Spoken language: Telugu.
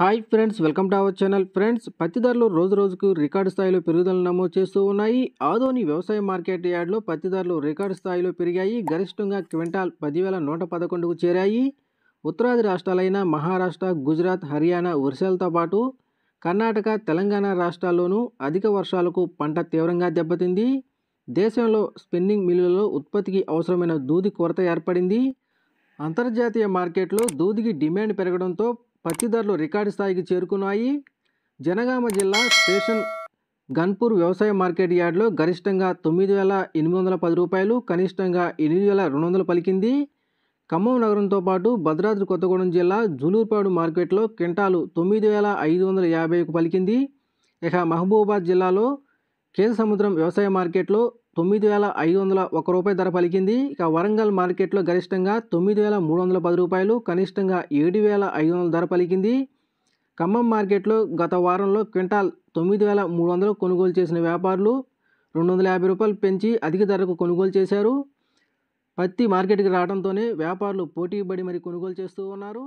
hi friends welcome to our channel friends పత్తి ధరలు రోజు రోజుకు రికార్డు స్థాయిలో పెరుగుదలను నమోదు చేస్తూ ఉన్నాయి ఆదోని వ్యవసాయ మార్కెట్ యార్డ్లో పత్తి ధరలు రికార్డు స్థాయిలో పెరిగాయి గరిష్టంగా క్వింటాల్ పదివేల నూట పదకొండుకు చేరాయి ఉత్తరాది రాష్ట్రాలైన మహారాష్ట్ర గుజరాత్ హర్యానా వర్షాలతో పాటు కర్ణాటక తెలంగాణ రాష్ట్రాల్లోనూ అధిక వర్షాలకు పంట తీవ్రంగా దెబ్బతింది దేశంలో స్పిన్నింగ్ మిల్లులలో ఉత్పత్తికి అవసరమైన దూది కొరత ఏర్పడింది అంతర్జాతీయ మార్కెట్లో దూదికి డిమాండ్ పెరగడంతో పత్తి ధరలు రికార్డు స్థాయికి చేరుకున్నాయి జనగామ జిల్లా స్టేషన్ గన్పూర్ వ్యవసాయ మార్కెట్ యార్డ్లో గరిష్టంగా తొమ్మిది వేల ఎనిమిది వందల పది రూపాయలు కనిష్టంగా ఎనిమిది వేల రెండు వందలు పలికింది ఖమ్మం నగరంతో పాటు భద్రాద్రి కొత్తగూడెం జిల్లా జూలూర్పాడు మార్కెట్లో క్వింటాలు తొమ్మిది వేల ఐదు వందల యాభైకు పలికింది ఇక మహబూబాబాద్ జిల్లాలో కేంద్ర సముద్రం వ్యవసాయ మార్కెట్లో తొమ్మిది వేల ఐదు వందల ఒక రూపాయి ధర పలికింది ఇక వరంగల్ మార్కెట్లో గరిష్టంగా తొమ్మిది వేల మూడు వందల పది రూపాయలు కనిష్టంగా ఏడు వేల ఐదు వందల ధర పలికింది ఖమ్మం మార్కెట్లో గత వారంలో క్వింటాల్ తొమ్మిది వేల మూడు వందలు కొనుగోలు చేసిన వ్యాపారులు రెండు వందల యాభై రూపాయలు పెంచి అధిక ధరకు కొనుగోలు చేశారు పత్తి మార్కెట్కి రావడంతోనే వ్యాపారులు పోటీపడి మరి కొనుగోలు చేస్తూ ఉన్నారు